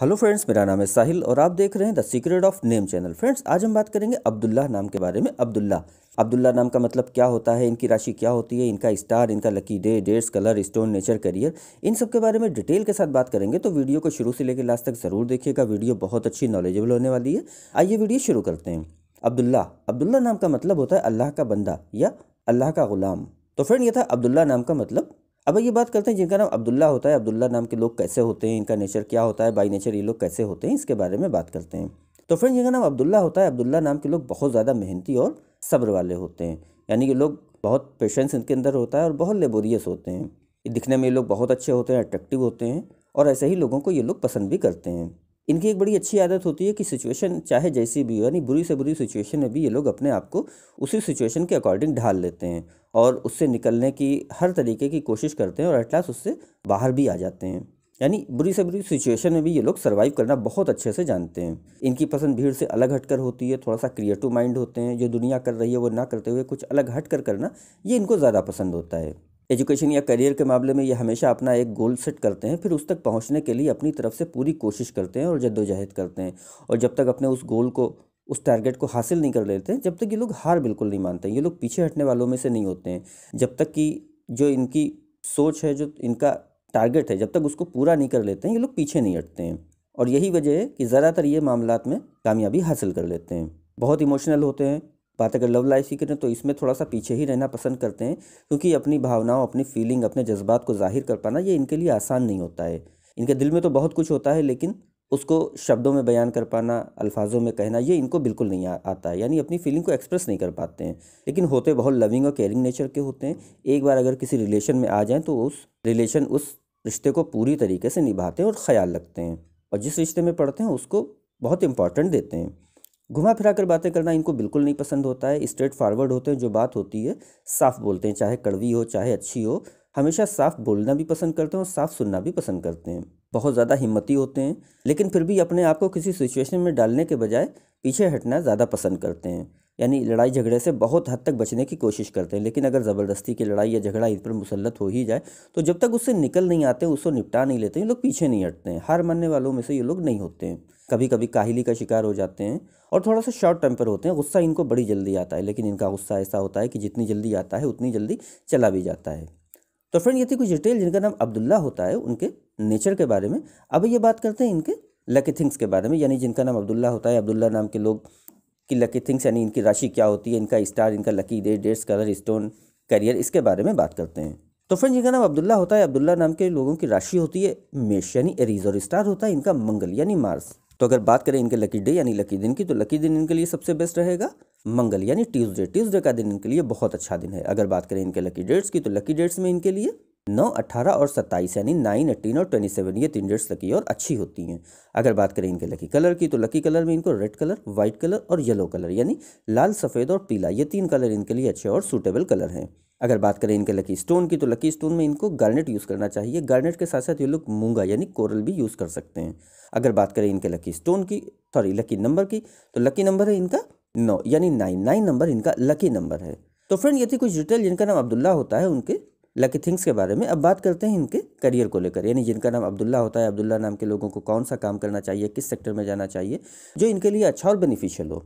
hello friends मेरा नाम है साहिल और आप देख रहे हैं the secret of name channel friends आज हम बात करेंगे अब्दुल्ला नाम के बारे में अब्दुल्ला अब्दुल्ला नाम का मतलब क्या होता है इनकी राशि क्या होती है इनका स्टार इनका lucky day dates colour stone nature career इन सब के बारे में डिटेल के साथ बात करेंगे तो वीडियो को शुरू से लेकर लास्ट तक ज़रूर देखिएगा वीडियो बहुत अच्छी नॉलेजेबल होने वाली है आइए वीडियो शुरू करते हैं अब्दुल्ला अब्दुल्ला नाम का मतलब होता है अल्लाह का बंदा या अल्लाह का ग़ुलाम तो फ्रेंड ये था अब्दुल्ला नाम का मतलब अब ये बात करते हैं जिनका नाम अब्दुल्ला होता है अब्दुल्ला नाम के लोग कैसे होते हैं इनका नेचर क्या होता है बाई नेचर ये लोग कैसे होते हैं इसके बारे में बात करते हैं तो फ्रेंड जिनका नाम अब्दुल्ला होता है अब्दुल्ला नाम के लोग बहुत ज़्यादा मेहनती और सब्र वाले होते हैं यानी कि लोग बहुत पेशेंस इनके अंदर होता है और बहुत लेबोरियस होते हैं दिखने में ये लोग बहुत अच्छे होते हैं अट्रैक्टिव होते हैं और ऐसे ही लोगों को ये लोग पसंद भी करते हैं इनकी एक बड़ी अच्छी आदत होती है कि सिचुएशन चाहे जैसी भी हो यानी बुरी से बुरी सिचुएशन में भी ये लोग अपने आप को उसी सिचुएशन के अकॉर्डिंग ढाल लेते हैं और उससे निकलने की हर तरीके की कोशिश करते हैं और एटलास्ट उससे बाहर भी आ जाते हैं यानी बुरी से बुरी सिचुएशन में भी ये लोग सर्वाइव करना बहुत अच्छे से जानते हैं इनकी पसंद भीड़ से अलग हटकर होती है थोड़ा सा क्रिएटिव माइंड होते हैं जो दुनिया कर रही है वो ना करते हुए कुछ अलग हट कर करना ये इनको ज़्यादा पसंद होता है एजुकेशन या करियर के मामले में ये हमेशा अपना एक गोल सेट करते हैं फिर उस तक पहुंचने के लिए अपनी तरफ से पूरी कोशिश करते हैं और जद्दोजहद करते हैं और जब तक अपने उस गोल को उस टारगेट को हासिल नहीं कर लेते हैं जब तक ये लोग हार बिल्कुल नहीं मानते ये लोग पीछे हटने वालों में से नहीं होते हैं जब तक कि जो इनकी सोच है जो इनका टारगेट है जब तक उसको पूरा नहीं कर लेते हैं ये लोग पीछे नहीं हटते हैं और यही वजह है कि ज़्यादातर ये मामला में कामयाबी हासिल कर लेते हैं बहुत इमोशनल होते हैं बात अगर लव लाइफ की करें तो इसमें थोड़ा सा पीछे ही रहना पसंद करते हैं क्योंकि अपनी भावनाओं अपनी फीलिंग अपने जज्बात को जाहिर कर पाना ये इनके लिए आसान नहीं होता है इनके दिल में तो बहुत कुछ होता है लेकिन उसको शब्दों में बयान कर पाना अल्फाजों में कहना ये इनको बिल्कुल नहीं आ, आता है यानी अपनी फीलिंग को एक्सप्रेस नहीं कर पाते हैं लेकिन होते बहुत लविंग और केयरिंग नेचर के होते हैं एक बार अगर किसी रिलेशन में आ जाएं तो उस रिलेशन उस रिश्ते को पूरी तरीके से निभाते हैं और ख्याल रखते हैं और जिस रिश्ते में पढ़ते हैं उसको बहुत इंपॉर्टेंट देते हैं घुमा फिरा कर बातें करना इनको बिल्कुल नहीं पसंद होता है स्ट्रेट फॉरवर्ड होते हैं जो बात होती है साफ बोलते हैं चाहे कड़वी हो चाहे अच्छी हो हमेशा साफ बोलना भी पसंद करते हैं और साफ सुनना भी पसंद करते हैं बहुत ज़्यादा हिम्मती होते हैं लेकिन फिर भी अपने आप को किसी सिचुएशन में डालने के बजाय पीछे हटना ज़्यादा पसंद करते हैं यानी लड़ाई झगड़े से बहुत हद तक बचने की कोशिश करते हैं लेकिन अगर ज़बरदस्ती की लड़ाई या झगड़ा इन पर मुसलत हो ही जाए तो जब तक उससे निकल नहीं आते उसको निपटा नहीं लेते ये लोग पीछे नहीं हटते हैं हार मानने वालों में से ये लोग नहीं होते हैं कभी कभी काहली का शिकार हो जाते हैं और थोड़ा सा शॉर्ट टेम्पर होते हैं गुस्सा इनको बड़ी जल्दी आता है लेकिन इनका गुस्सा ऐसा होता है कि जितनी जल्दी आता है उतनी जल्दी चला भी जाता है तो फ्रेंड ये थी कुछ डिटेल जिनका नाम अब्दुल्ला होता है उनके नेचर के बारे में अब ये बात करते हैं इनके लकी थिंग्स के बारे में यानी जिनका नाम अब्दुल्ला होता है अब्दुल्ला नाम के लोग की लकी थिंग्स यानी इनकी राशि क्या होती है इनका स्टार इनका lucky date dates colour stone career इसके बारे में बात करते हैं तो फ्रेंड जिनका नाम अब्दुल्ला होता है अब्दुल्ला नाम के लोगों की राशि होती है मेष यानी एरीज और स्टार होता है इनका मंगल यानी मार्स तो अगर बात करें इनके लकी डे यानी लकी दिन की तो लकी दिन इनके लिए सबसे बेस्ट रहेगा मंगल यानी ट्यूसडे ट्यूसडे का दिन इनके लिए बहुत अच्छा दिन है अगर बात करें इनके लकी डेट्स की तो लकी डेट्स में इनके लिए नौ अट्ठारह और सत्ताईस यानी नाइन एटीन और ट्वेंटी सेवन ये तीन डेट्स लकी और अच्छी होती हैं अगर बात करें इनके लकी कलर की तो लकी कलर में इनको रेड कलर व्हाइट कलर और येलो कलर यानी लाल सफ़ेद और पीला ये तीन कलर इनके लिए अच्छे और सूटेबल कलर हैं अगर बात करें इनके लकी स्टोन की तो लकी स्टोन में इनको गार्नेट यूज़ करना चाहिए गार्नेट के साथ साथ ये लोग मूंगा यानी कोरल भी यूज़ कर सकते हैं अगर बात करें इनके लकी स्टोन की सॉरी लकी नंबर की तो लकी नंबर है इनका नौ यानी नाइन नाइन नंबर इनका लकी नंबर है तो फ्रेंड ये थी कुछ डिटेल जिनका नाम अब्दुल्ला होता है उनके लकी थिंग्स के बारे में अब बात करते हैं इनके करियर को लेकर यानी जिनका नाम अब्दुल्ला होता है अब्दुल्ला नाम के लोगों को कौन सा काम करना चाहिए किस सेक्टर में जाना चाहिए जो इनके लिए अच्छा और बेनिफिशियल हो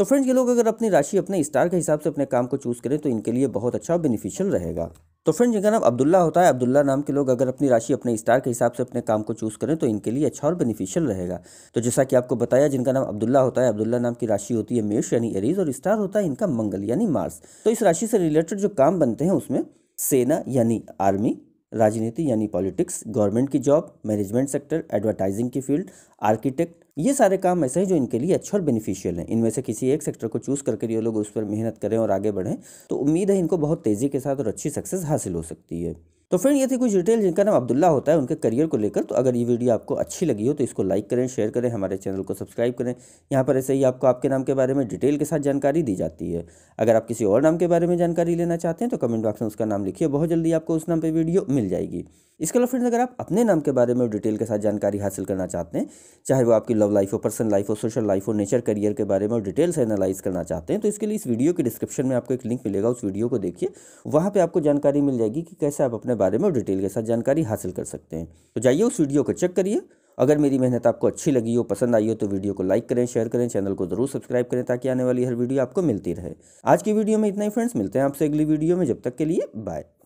तो फ्रेंड्स ये लोग अगर अपनी राशि अपने स्टार के हिसाब से अपने काम को चूज़ करें तो इनके लिए बहुत अच्छा और बेनिफिशियल रहेगा तो फ्रेंड्स जिनका नाम अब्दुल्ला होता है अब्दुल्ला नाम के लोग अगर अपनी राशि अपने स्टार के हिसाब से अपने काम को चूज़ करें तो इनके लिए अच्छा और बेनिफिशियल रहेगा तो जैसा कि आपको बताया जिनका नाम अब्दुल्ला होता है अब्दुल्ला नाम की राशि होती है मेष यानी एरीज और स्टार होता है इनका मंगल यानी मार्स तो इस राशि से रिलेटेड जो काम बनते हैं उसमें सेना यानी आर्मी राजनीति यानी पॉलिटिक्स गवर्नमेंट की जॉब मैनेजमेंट सेक्टर एडवर्टाइजिंग की फील्ड आर्किटेक्ट ये सारे काम ऐसे हैं जो इनके लिए अच्छे और बेनिफिशियल हैं इनमें से किसी एक सेक्टर को चूज़ करके ये लोग उस पर मेहनत करें और आगे बढ़ें तो उम्मीद है इनको बहुत तेज़ी के साथ और अच्छी सक्सेस हासिल हो सकती है तो फ्रेंड ये थी कुछ डिटेल जिनका नाम अब्दुल्ला होता है उनके करियर को लेकर तो अगर ये वीडियो आपको अच्छी लगी हो तो इसको लाइक करें शेयर करें हमारे चैनल को सब्सक्राइब करें यहाँ पर ऐसे ही आपको आपके नाम के बारे में डिटेल के साथ जानकारी दी जाती है अगर आप किसी और नाम के बारे में जानकारी लेना चाहते हैं तो कमेंट बॉक्स में उसका नाम लिखिए बहुत जल्दी आपको उस नाम पर वीडियो मिल जाएगी इसके अलावा फ्रेंड्स अगर आप अपने नाम के बारे में डिटेल के साथ जानकारी हासिल करना चाहते हैं चाहे वो आपकी लव लाइफ हो पर्सनल लाइफ हो सोशल लाइफ हो नेचर करियर के बारे में और डिटेल्स एनालाइज करना चाहते हैं तो इसके लिए इस वीडियो के डिस्क्रिप्शन में आपको एक लिंक मिलेगा उस वीडियो को देखिए वहाँ पर आपको जानकारी मिल जाएगी कि कैसे आप अपने बारे में और डिटेल के साथ जानकारी हासिल कर सकते हैं तो जाइए उस वीडियो को चेक करिए अगर मेरी मेहनत आपको अच्छी लगी हो पसंद आई हो तो वीडियो को लाइक करें शेयर करें चैनल को जरूर सब्सक्राइब करें ताकि आने वाली हर वीडियो आपको मिलती रहे आज की वीडियो में इतना ही फ्रेंड्स मिलते हैं आपसे अगली वीडियो में जब तक के लिए बाय